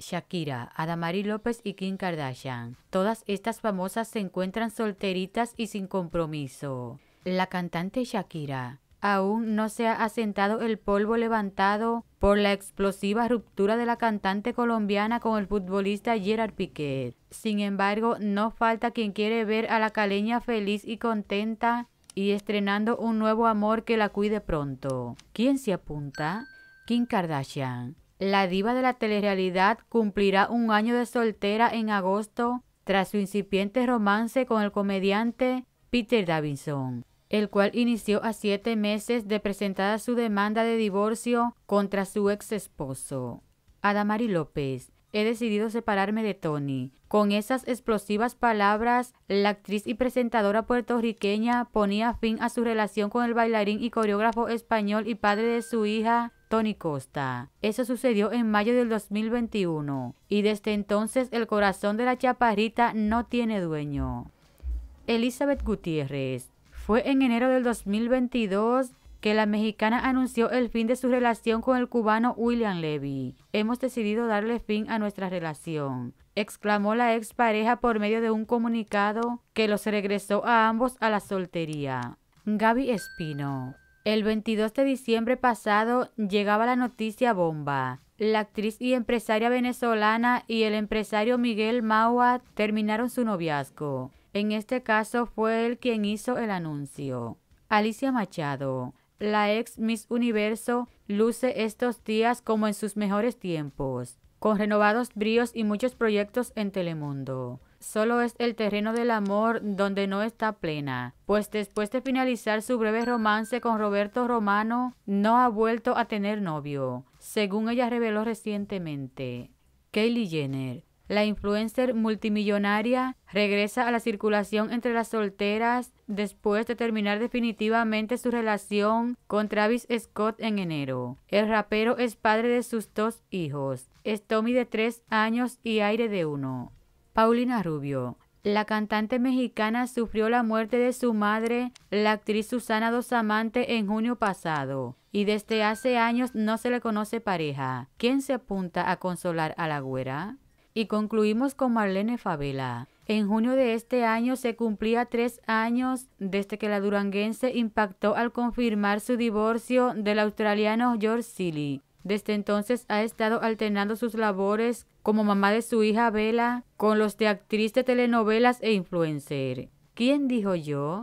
Shakira, Adamari López y Kim Kardashian. Todas estas famosas se encuentran solteritas y sin compromiso. La cantante Shakira. Aún no se ha asentado el polvo levantado por la explosiva ruptura de la cantante colombiana con el futbolista Gerard Piquet. Sin embargo, no falta quien quiere ver a la caleña feliz y contenta y estrenando un nuevo amor que la cuide pronto. ¿Quién se apunta? Kim Kardashian. La diva de la telerealidad cumplirá un año de soltera en agosto tras su incipiente romance con el comediante Peter Davidson, el cual inició a siete meses de presentada su demanda de divorcio contra su ex esposo. Adamari López, he decidido separarme de Tony. Con esas explosivas palabras, la actriz y presentadora puertorriqueña ponía fin a su relación con el bailarín y coreógrafo español y padre de su hija, Tony Costa. Eso sucedió en mayo del 2021 y desde entonces el corazón de la chaparrita no tiene dueño. Elizabeth Gutiérrez. Fue en enero del 2022 que la mexicana anunció el fin de su relación con el cubano William Levy. Hemos decidido darle fin a nuestra relación, exclamó la expareja por medio de un comunicado que los regresó a ambos a la soltería. Gaby Espino. El 22 de diciembre pasado llegaba la noticia bomba. La actriz y empresaria venezolana y el empresario Miguel Maua terminaron su noviazgo. En este caso fue él quien hizo el anuncio. Alicia Machado, la ex Miss Universo, luce estos días como en sus mejores tiempos, con renovados bríos y muchos proyectos en Telemundo solo es el terreno del amor donde no está plena, pues después de finalizar su breve romance con Roberto Romano, no ha vuelto a tener novio, según ella reveló recientemente. Kaylee Jenner, la influencer multimillonaria, regresa a la circulación entre las solteras después de terminar definitivamente su relación con Travis Scott en enero. El rapero es padre de sus dos hijos, Tommy de tres años y Aire de uno. Paulina Rubio. La cantante mexicana sufrió la muerte de su madre, la actriz Susana Dosamante, en junio pasado, y desde hace años no se le conoce pareja. ¿Quién se apunta a consolar a la güera? Y concluimos con Marlene Favela. En junio de este año se cumplía tres años desde que la duranguense impactó al confirmar su divorcio del australiano George Silly. Desde entonces ha estado alternando sus labores como mamá de su hija Vela con los de actriz de telenovelas e influencer. ¿Quién dijo yo?